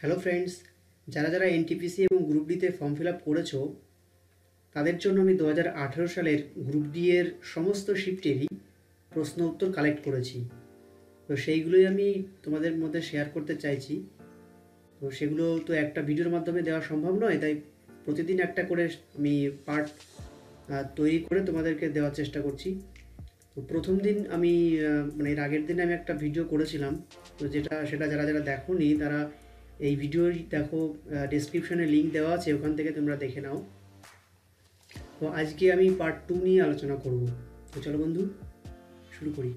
Hello friends যারা যারা NTPC এবং গ্রুপ ডিতে ফর্ম ফিল আপ করেছো তাদের জন্য আমি দু সালের গ্রুপ ডি এর সমস্ত শিফটেরই প্রশ্ন উত্তর কালেক্ট করেছি তো সেইগুলোই আমি তোমাদের মধ্যে শেয়ার করতে চাইছি তো সেগুলো তো একটা ভিডিওর মাধ্যমে দেওয়া সম্ভব নয় তাই প্রতিদিন একটা করে আমি পার্ট তৈরি করে তোমাদেরকে দেওয়ার চেষ্টা করছি তো প্রথম দিন আমি মানে এর আগের দিন আমি একটা ভিডিও করেছিলাম তো যেটা সেটা যারা যারা দেখো তারা এই ভিডিওর দেখো ডিসক্রিপশনে লিঙ্ক দেওয়া আছে ওখান থেকে তোমরা দেখে নাও তো আজকে আমি পার্ট টু নিয়ে আলোচনা করব তো চলো বন্ধু শুরু করি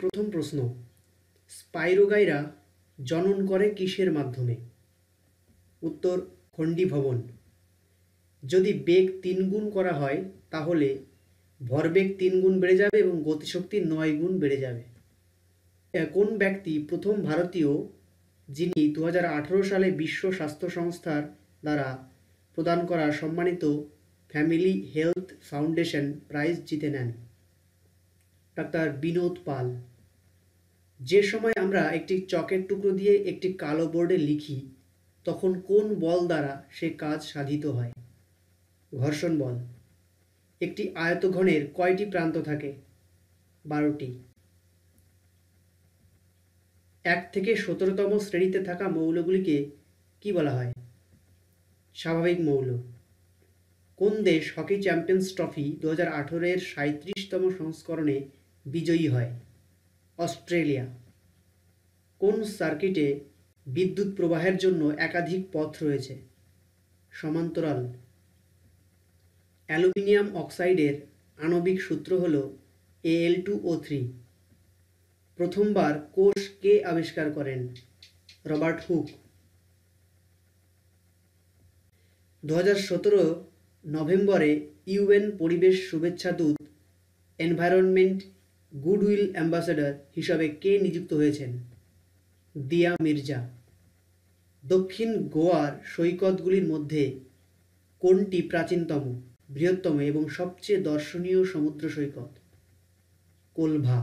প্রথম প্রশ্ন স্পাইরোগাইরা জনন করে কিসের মাধ্যমে উত্তর ভবন যদি বেগ তিনগুণ করা হয় তাহলে ভরবেগ তিনগুণ বেড়ে যাবে এবং গতিশক্তি নয় গুণ বেড়ে যাবে কোন ব্যক্তি প্রথম ভারতীয় যিনি দু সালে বিশ্ব স্বাস্থ্য সংস্থার দ্বারা প্রদান করা সম্মানিত ফ্যামিলি হেলথ ফাউন্ডেশন প্রাইজ জিতে নেন ডাক্তার বিনোদ পাল যে সময় আমরা একটি চকের টুকরো দিয়ে একটি কালো বোর্ডে লিখি তখন কোন বল দ্বারা সে কাজ সাধিত হয় ঘর্ষণ বল একটি আয়তঘনের কয়টি প্রান্ত থাকে বারোটি এক থেকে সতেরোতম শ্রেণীতে থাকা মৌলগুলিকে কি বলা হয় স্বাভাবিক মৌল কোন দেশ হকি চ্যাম্পিয়ন্স ট্রফি দু হাজার আঠেরোর সাঁত্রিশতম সংস্করণে বিজয়ী হয় অস্ট্রেলিয়া কোন সার্কিটে বিদ্যুৎ প্রবাহের জন্য একাধিক পথ রয়েছে সমান্তরাল অ্যালুমিনিয়াম অক্সাইডের আণবিক সূত্র হল এ এল টু ও থ্রি প্রথমবার কোষ কে আবিষ্কার করেন রবার্ট হুক দু হাজার নভেম্বরে ইউএন পরিবেশ শুভেচ্ছা দূত এনভায়রনমেন্ট গুডউইল অ্যাম্বাসেডর হিসাবে কে নিযুক্ত হয়েছেন দিয়া মির্জা দক্ষিণ গোয়ার সৈকতগুলির মধ্যে কোনটি প্রাচীনতম বৃহত্তম এবং সবচেয়ে দর্শনীয় সমুদ্র সৈকত কোলভা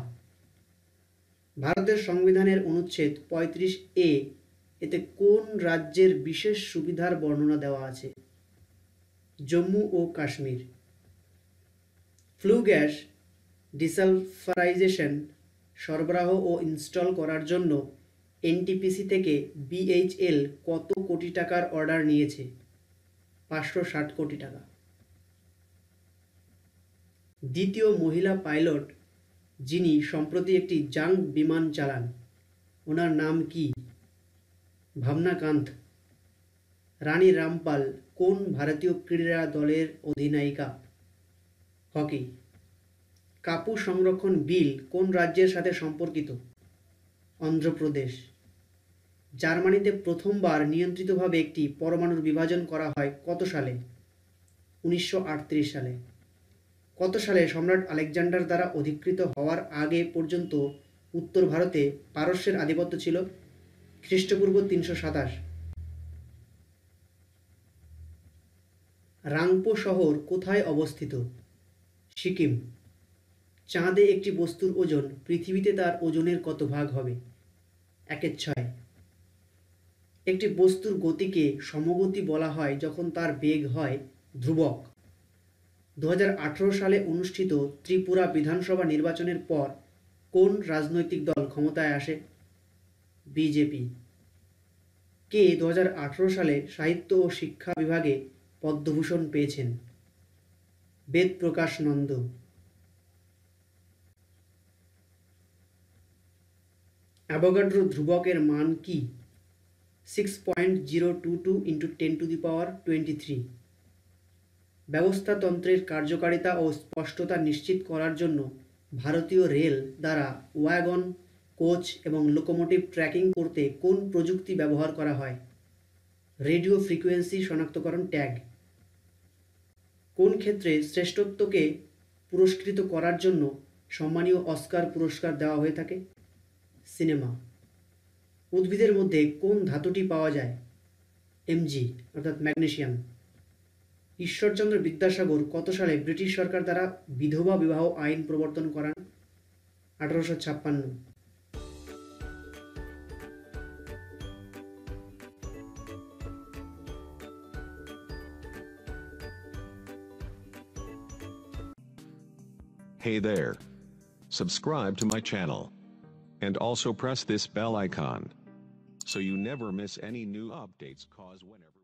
ভারতের সংবিধানের অনুচ্ছেদ পঁয়ত্রিশ এ এতে কোন রাজ্যের বিশেষ সুবিধার বর্ণনা দেওয়া আছে জম্মু ও কাশ্মীর ফ্লু গ্যাস ডিসালফারাইজেশন সরবরাহ ও ইনস্টল করার জন্য এনটিপিসি থেকে বিএইচএল কত কোটি টাকার অর্ডার নিয়েছে পাঁচশো ষাট কোটি টাকা দ্বিতীয় মহিলা পাইলট যিনি সম্প্রতি একটি জাং বিমান চালান ওনার নাম কি ভাবনাকান্ত রানী রামপাল কোন ভারতীয় ক্রীড়া দলের অধিনায়িকা হকি কাপু সংরক্ষণ বিল কোন রাজ্যের সাথে সম্পর্কিত অন্ধ্রপ্রদেশ জার্মানিতে প্রথমবার নিয়ন্ত্রিতভাবে একটি পরমাণুর বিভাজন করা হয় কত সালে উনিশশো সালে কত সালে সম্রাট আলেকজান্ডার দ্বারা অধিকৃত হওয়ার আগে পর্যন্ত উত্তর ভারতে পারস্যের আধিপত্য ছিল খ্রিস্টপূর্ব তিনশো সাতাশ রাংপো শহর কোথায় অবস্থিত সিকিম চাঁদে একটি বস্তুর ওজন পৃথিবীতে তার ওজনের কত ভাগ হবে একের ছয় একটি বস্তুর গতিকে সমগতি বলা হয় যখন তার বেগ হয় ধ্রুবক দু সালে অনুষ্ঠিত ত্রিপুরা বিধানসভা নির্বাচনের পর কোন রাজনৈতিক দল ক্ষমতায় আসে বিজেপি কে দু সালে সাহিত্য ও শিক্ষা বিভাগে পদ্মভূষণ পেয়েছেন বেদ প্রকাশ নন্দ অ্যাভোগাড্রো ধ্রুবকের মান কি 6.022 into ten to the power twenty three ব্যবস্থাতন্ত্রের কার্যকারিতা ও স্পষ্টতা নিশ্চিত করার জন্য ভারতীয় রেল দ্বারা ওয়াগন কোচ এবং লোকোমোটিভ ট্র্যাকিং করতে কোন প্রযুক্তি ব্যবহার করা হয় রেডিও ফ্রিকোয়েন্সি শনাক্তকরণ ট্যাগ কোন ক্ষেত্রে শ্রেষ্ঠত্বকে পুরস্কৃত করার জন্য সম্মানীয় অস্কার পুরস্কার দেওয়া হয়ে থাকে সিনেমা উদ্ভিদের মধ্যে কোন ধাতুটি পাওয়া যায় এমজি অর্থাৎ ম্যাগনেশিয়াম ঈশ্বরচন্দ্র বিদ্যাসাগর কত সালে ব্রিটিশ সরকার দ্বারা বিধবা বিবাহ আইন প্রবর্তন করান আঠারোশো ছাপ্পান্ন Hey there. Subscribe to my channel. And also press this bell icon. so you never miss any new updates cause whenever